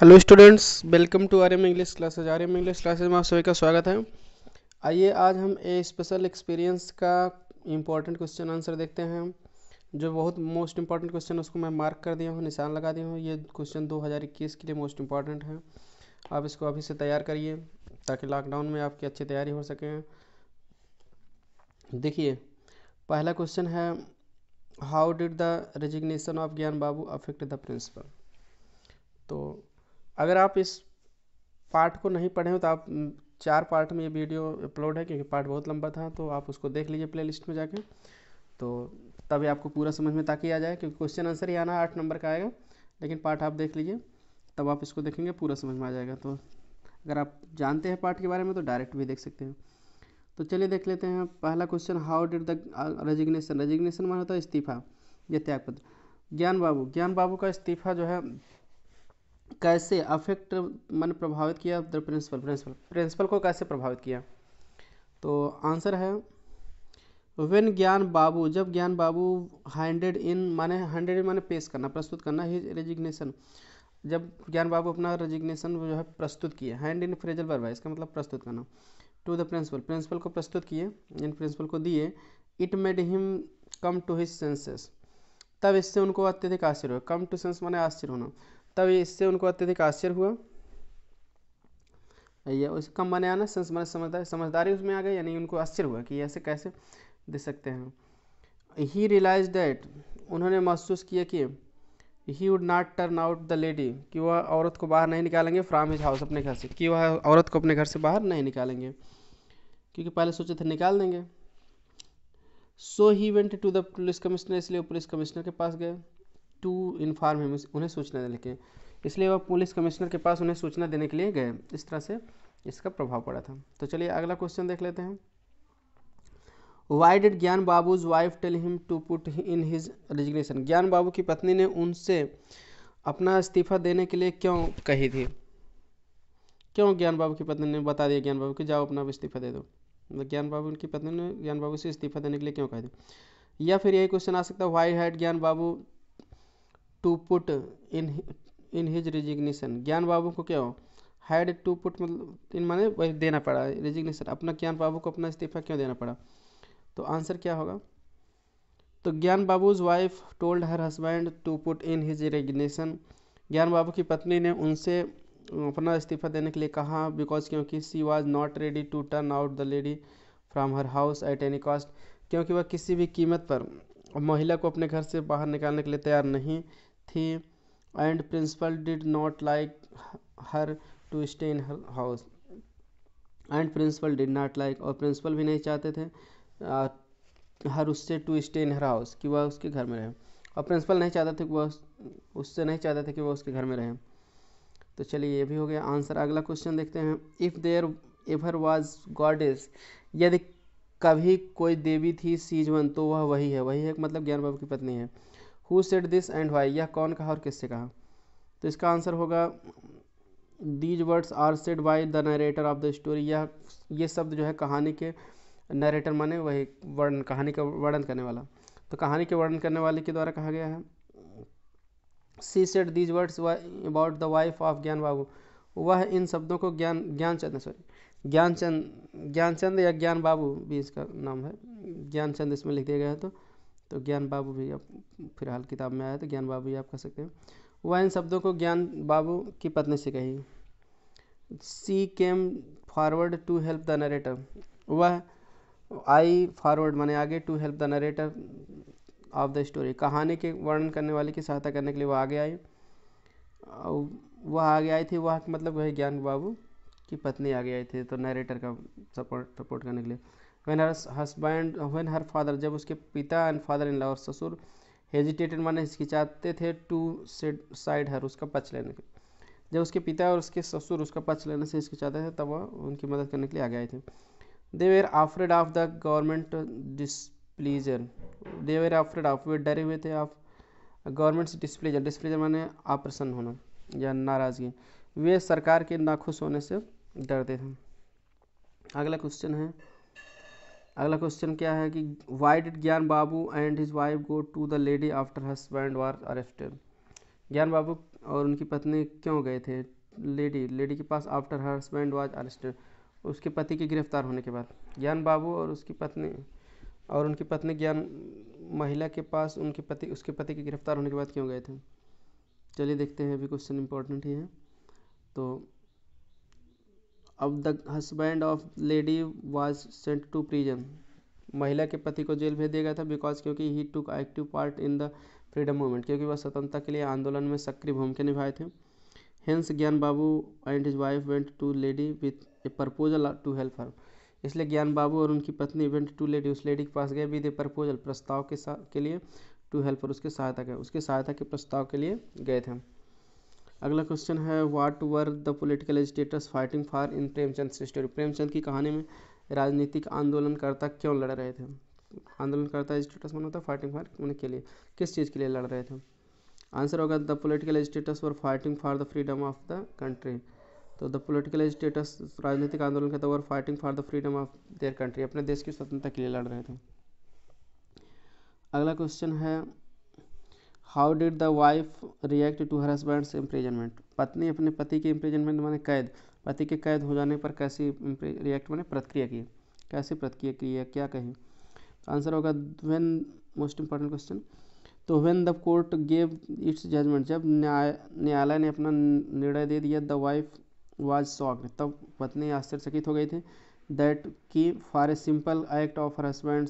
hello students welcome to R M English classes R M English classes में आप सभी का स्वागत है आइए आज हम ए स्पेशल एक्सपीरियंस का इम्पॉर्टेंट क्वेश्चन आंसर देखते हैं जो बहुत मोस्ट इंपॉर्टेंट क्वेश्चन उसको मैं मार्क कर दिया हूँ निशान लगा दिया हूँ ये क्वेश्चन 2021 के लिए मोस्ट इम्पॉर्टेंट है आप इसको अभी से तैयार करिए ताकि लॉकडाउन में आपकी अच्छी तैयारी हो सके देखिए पहला क्वेश्चन है how did the resignation of Gyan Babu affect the principal तो अगर आप इस पार्ट को नहीं पढ़े हो तो आप चार पार्ट में ये वीडियो अपलोड है क्योंकि पार्ट बहुत लंबा था तो आप उसको देख लीजिए प्लेलिस्ट में जाके तो तभी आपको पूरा समझ में ताकि आ जाए क्योंकि क्वेश्चन आंसर ही आना आठ नंबर का आएगा लेकिन पार्ट आप देख लीजिए तब आप इसको देखेंगे पूरा समझ में आ जाएगा तो अगर आप जानते हैं पार्ट के बारे में तो डायरेक्ट भी देख सकते हैं तो चलिए देख लेते हैं पहला question how did the resignation resignation माना होता है इस्तीफा या त्यागपत्र ज्ञान बाबू ज्ञान बाबू का इस्तीफा जो है कैसे अफेक्ट मैंने प्रभावित किया द प्रिंसिपल प्रिंसिपल प्रिंसिपल को कैसे प्रभावित किया तो आंसर है वेन ज्ञान बाबू जब ज्ञान बाबू हैंडेड इन माने हैंडेड इन माने पेश करना प्रस्तुत करना ही रेजिग्नेशन जब ज्ञान बाबू अपना रेजिग्नेशन जो है प्रस्तुत किए हैंड इन फ्रेजल वर्ब इसका मतलब प्रस्तुत करना टू द प्रिंसिपल प्रिंसिपल को प्रस्तुत किए इन प्रिंसिपल को दिए it made him come to his senses तब इससे उनको अत्यधिक आश्चर्य हुआ कम टू सेंस माने आश्चर्य होना तब इससे उनको अत्यधिक आश्चर्य हुआ ये उसे कम बने आना समझदार समझदारी उसमें आ गई यानी उनको आश्चर्य हुआ कि ऐसे कैसे दे सकते हैं ही रियलाइज डैट उन्होंने महसूस किया कि he would not turn out the lady कि वह औरत को बाहर नहीं निकालेंगे फ्राम हिज हाउस अपने घर से कि वह औरत को अपने घर से बाहर नहीं निकालेंगे क्योंकि पहले सोचे थे निकाल देंगे so he went to the police commissioner इसलिए पुलिस कमिश्नर के पास गए टू इन्फॉर्म हिम उन्हें सूचना देने के इसलिए वह पुलिस कमिश्नर के पास उन्हें सूचना देने के लिए गए इस तरह से इसका प्रभाव पड़ा था तो चलिए अगला क्वेश्चन देख लेते हैं why did Gyan Babu's wife tell him to put in his resignation Gyan Babu की पत्नी ने उनसे अपना इस्तीफा देने के लिए क्यों कही थी क्यों ज्ञान बाबू की पत्नी ने बता दिया ज्ञान बाबू कि जाओ अपना इस्तीफा दे दो मतलब ज्ञान बाबू उनकी पत्नी ने ज्ञान बाबू से इस्तीफा देने के लिए क्यों कह दिया या फिर यही क्वेश्चन आ सकता है why had Gyan Babu to put in in his resignation Gyan Babu को क्या हो हैड टू पुट मतलब इन माने वही देना पड़ा रिजिग्नेशन अपना ज्ञान बाबू को अपना इस्तीफा क्यों देना पड़ा तो आंसर क्या होगा तो Gyan Babu's wife told her husband to put in his resignation Gyan Babu की पत्नी ने उनसे अपना इस्तीफा देने के लिए कहा बिकॉज क्योंकि she was not ready to turn out the lady from her house at any cost क्योंकि वह किसी भी कीमत पर महिला को अपने घर से बाहर निकालने के लिए तैयार नहीं थी and principal did not like her to stay in her house and principal did not like और प्रिंसिपल भी नहीं चाहते थे हर उससे to stay in her house कि वह उसके घर में रहे और प्रिंसिपल नहीं चाहते थे कि वह उससे नहीं चाहते थे कि वह उसके घर में रहे तो चलिए ये भी हो गया आंसर अगला क्वेश्चन देखते हैं if there ever was goddess यदि कभी कोई देवी थी सीजवन तो वह वही है वही है मतलब ज्ञान बाबू की पत्नी है who said this and why यह कौन कहा और किससे कहा तो इसका आंसर होगा these words are said by the narrator of the story यह ये शब्द जो है कहानी के नरेटर माने वही वर्णन कहानी का वर्णन करने वाला तो कहानी के वर्णन करने वाले के द्वारा कहा गया है she said these words about the wife of Gyan Babu वह इन शब्दों को ज्ञान ज्ञानचंद सॉरी ज्ञानचंद ज्ञानचंद या ज्ञान बाबू भी इसका नाम है ज्ञानचंद इसमें लिख दिया गया है तो तो ज्ञान बाबू भी अब फिलहाल किताब में आया तो ज्ञान बाबू ही आप कह सकते हैं वह इन शब्दों को ज्ञान बाबू की पत्नी से कही she came forward to help the narrator वह आई फॉरवर्ड माने आगे to help the narrator of the story कहानी के वर्णन करने वाले की सहायता करने के लिए वह आगे आई और वह आगे आई थी वह मतलब वह ज्ञान बाबू की पत्नी आगे आई थी तो नरेटर का सपोर्ट सपोर्ट करने के लिए when her husband when her father जब उसके पिता एंड फादर इन लॉ और ससुर हेजिटेटेड माने हिचकिचाते थे टू साइड हर उसका पक्ष लेने के जब उसके पिता और उसके ससुर उसका पक्ष लेने से हिचकिचाते थे तब वह उनकी मदद करने के लिए आगे आए थे they were afraid of the government displeasure they were afraid of वे डरे हुए थे ऑफ गवर्नमेंट डिसप्लीजर डिसप्लीजर माने अप्रसन्न होना या नाराज़गी वे सरकार के नाखुश होने से डरते थे अगला क्वेश्चन है अगला क्वेश्चन क्या है कि why did Gyan Babu and his wife go to the lady after husband was arrested Gyan Babu और उनकी पत्नी क्यों गए थे लेडी लेडी के पास आफ्टर हस्बैंड वाज अरेस्टेड उसके पति के गिरफ्तार होने के बाद ज्ञान बाबू और उसकी पत्नी और उनकी पत्नी ज्ञान महिला के पास उनके पति उसके पति के गिरफ्तार होने के बाद क्यों गए थे चलिए देखते हैं अभी क्वेश्चन इंपॉर्टेंट ही है तो अब the husband of lady was sent to prison महिला के पति को जेल भेज दिया गया था बिकॉज क्योंकि he took active part in the freedom movement क्योंकि वह स्वतंत्रता के लिए आंदोलन में सक्रिय भूमिका निभाए थे hence Gyan Babu and his wife went to lady with a proposal to help her इसलिए ज्ञान बाबू और उनकी पत्नी वेंट टू लेडी उस लेडी के पास गए विद ए प्रपोजल प्रस्ताव के साथ के लिए टू हेल्प और उसके सहायता के उसके सहायता के प्रस्ताव के लिए गए थे अगला क्वेश्चन है what were the political status fighting for in Premchand story Premchand की कहानी में राजनीतिक आंदोलनकर्ता क्यों लड़ रहे थे आंदोलनकर्ता एजिटेटर्स मन होता है फाइटिंग फॉर उनके लिए किस चीज़ के लिए लड़ रहे थे आंसर होगा the political status were fighting for the freedom of the country तो द पोलिटिकल स्टेटस राजनीतिक आंदोलन के तौर fighting for the freedom of their country अपने देश की स्वतंत्रता के लिए लड़ रहे थे अगला क्वेश्चन है how did the wife react to her husband imprisonment पत्नी अपने पति के इम्प्रेजनमेंट माने कैद पति के कैद हो जाने पर कैसी रिएक्ट माने प्रतिक्रिया की कैसी प्रतिक्रिया की या क्या कही आंसर होगा वेन मोस्ट इम्पॉर्टेंट क्वेश्चन तो when the court gave its judgement जब न्याय न्यायालय ने अपना निर्णय दे दिया द वाइफ वॉज शॉक्ड तब पत्नी आश्चर्यचकित हो गई थी दैट की for a simple act of her husband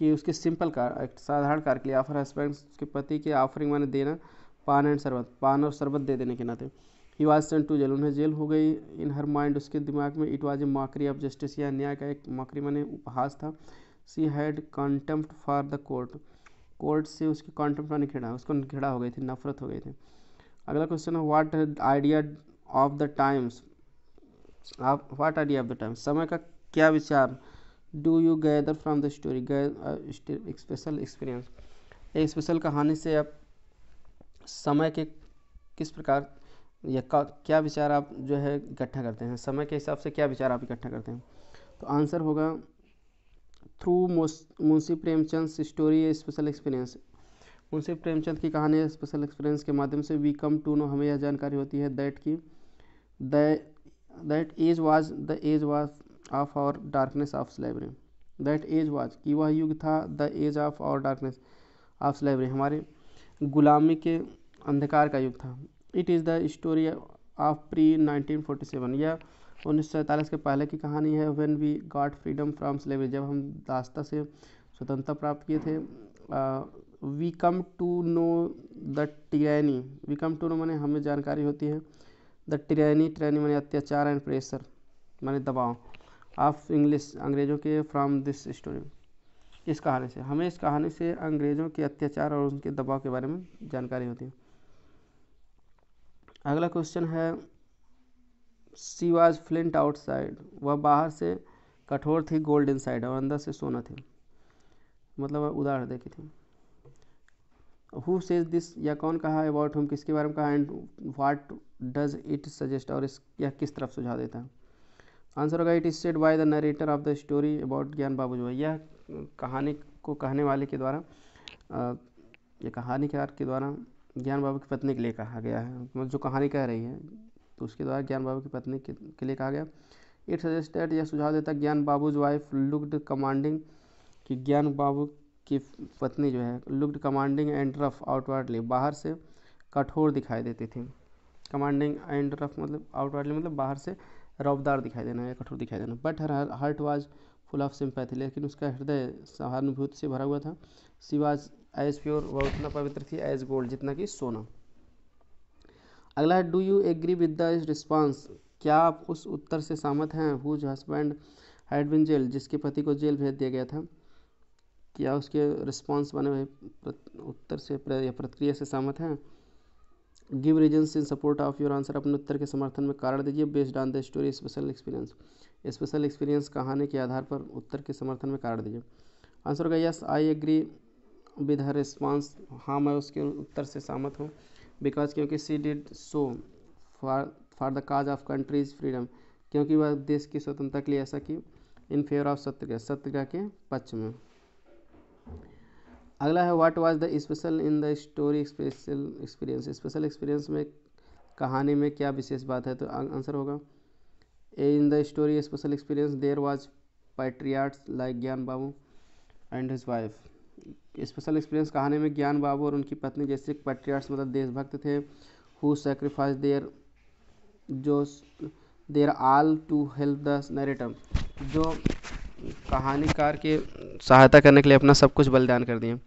कि उसके सिंपल का एक साधारण कार्य के लिए ऑफर हस्बैंड उसके पति के ऑफरिंग माने देना पान एंड शरबत पान और शरबत दे देने के नाते he was sent to jail उन्हें जेल हो गई इन हर माइंड उसके दिमाग में it was a mockery of justice या न्याय का एक माकरी माने उपहास था she had contempt for the court court से उसके कॉन्टेम्प्ट माने घिड़ा उसको घिड़ा हो गई थी नफरत हो गई थी अगला क्वेश्चन है what idea of the times आप what idea of the times समय का क्या विचार do you gather from the story special experience एक स्पेशल कहानी से आप समय के किस प्रकार या क्या विचार आप जो है इकट्ठा करते हैं समय के हिसाब से क्या विचार आप इकट्ठा करते हैं तो आंसर होगा through Munshi Premchand story special experience Munshi Premchand की कहानी स्पेशल एक्सपीरियंस के माध्यम से वी कम टू नो हमें यह जानकारी होती है दैट की that age was the age was of our darkness of slavery that age was कि वह युग था the age of our darkness of slavery हमारे गुलामी के अंधकार का युग था it is the story of pre 1947 यह उन्नीस के पहले की कहानी है when we got freedom from slavery जब हम दास्ता से स्वतंत्रता प्राप्त किए थे we come to know the टिरैनी we come to know मैंने हमें जानकारी होती है द टिरैनी ट्रैनी मैंने अत्याचार एंड प्रेशर मैंने दबाव ऑफ इंग्लिश अंग्रेज़ों के फ्रॉम दिस स्टोरी इस कहानी से हमें इस कहानी से अंग्रेज़ों के अत्याचार और उनके दबाव के बारे में जानकारी होती है अगला क्वेश्चन है सी वाज फ्लिंट आउटसाइड वह बाहर से कठोर थी गोल्ड इनसाइड और अंदर से सोना थी मतलब उदाहरण देखी थी हु सेज दिस या कौन कहा अबाउट हम किसके बारे में कहा and what does it suggest और इस यह किस तरफ सुझाव देता है आंसर होगा it is said by the narrator of the story about Gyan Babu जो है यह कहानी को कहने वाले के द्वारा ये कहानीकार के द्वारा ज्ञान बाबू की पत्नी के लिए कहा गया है मतलब जो कहानी कह रही है तो उसके द्वारा ज्ञान बाबू की पत्नी के, के लिए कहा गया इट सजेस्टेड यह सुझाव देता ज्ञान बाबूज वाइफ लुकड कमांडिंग कि ज्ञान बाबू की पत्नी जो है looked commanding and rough outwardly बाहर से कठोर दिखाई देती थी कमांडिंग एंड रफ मतलब आउटवर्डली मतलब बाहर से रौबदार दिखाई देना या कठोर दिखाई देना but her heart was full of sympathy लेकिन उसका हृदय सहानुभूति से भरा हुआ था सी वाज एज प्योर वह उतना पवित्र थी एज गोल्ड जितना कि सोना अगला है do you agree with the response क्या आप उस उत्तर से सहमत हैं whose husband had been jail जिसके पति को जेल भेज दिया गया था क्या उसके रिस्पॉन्स बने हुए उत्तर से या प्रतिक्रिया से सहमत हैं give reasons in support of your answer अपने उत्तर के समर्थन में कारण दीजिए based on the story special experience special experience कहानी के आधार पर उत्तर के समर्थन में कारण दीजिए आंसर होगा yes I agree with her response हाँ मैं उसके उत्तर से सहमत हूँ बिकॉज क्योंकि she did so for for the cause of country's freedom क्योंकि वह देश की स्वतंत्रता के लिए ऐसा कि इन फेवर ऑफ सत्यग्रह सत्यग्रह के पक्ष में अगला है what was the special in the story special experience special experience में कहानी में क्या विशेष बात है तो आंसर होगा a in the story special experience there was patriots like Gyan Babu and his wife special experience कहानी में ज्ञान बाबू और उनकी पत्नी जैसे पैट्रियाट्स मतलब देशभक्त थे हु सेक्रीफाइस देयर जो there all to help the narrator जो कहानीकार के सहायता करने के लिए अपना सब कुछ बलिदान कर दिए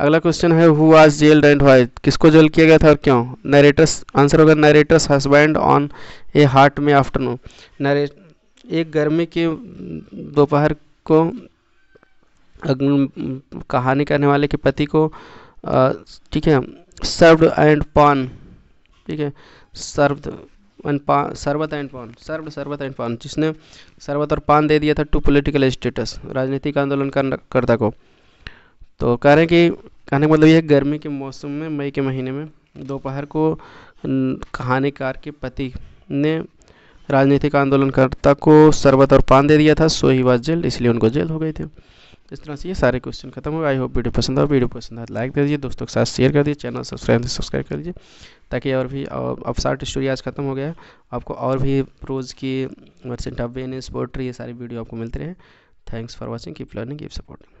अगला क्वेश्चन है हु आज जेल एंड वाई किसको जेल किया गया था और क्यों नरेटर्स आंसर होगा narrators husband on a heart में आफ्टरनून नरे एक गर्मी के दोपहर को कहानी करने वाले के पति को ठीक है सर्व्ड एंड पान ठीक है सर्व्ड एंड पान सर्वत एंड पान सर्वड सर्वत एंड पान जिसने सर्वत और पान दे दिया था टू पॉलिटिकल स्टेटस राजनीतिक आंदोलन करता को तो कह रहे हैं कि कहने का मतलब ये गर्मी के मौसम में मई के महीने में दोपहर को कहानीकार के पति ने राजनीतिक आंदोलनकर्ता को शरबत और पान दे दिया था सो ही वाज जेल इसलिए उनको जेल हो गई थी इस तरह से ये सारे क्वेश्चन खत्म हो गए आई होप वीडियो पसंद आए वीडियो पसंद आए लाइक कर दीजिए दोस्तों के साथ शेयर कर दीजिए चैनल सब्सक्राइब सब्सक्राइब कर दीजिए ताकि और भी अब शार्ट स्टोरी आज खत्म हो गया आपको और भी रोज़ की वर्सेंट अवेनेस पोट्री ये सारी वीडियो आपको मिलते रहे thanks for watching keep learning keep supporting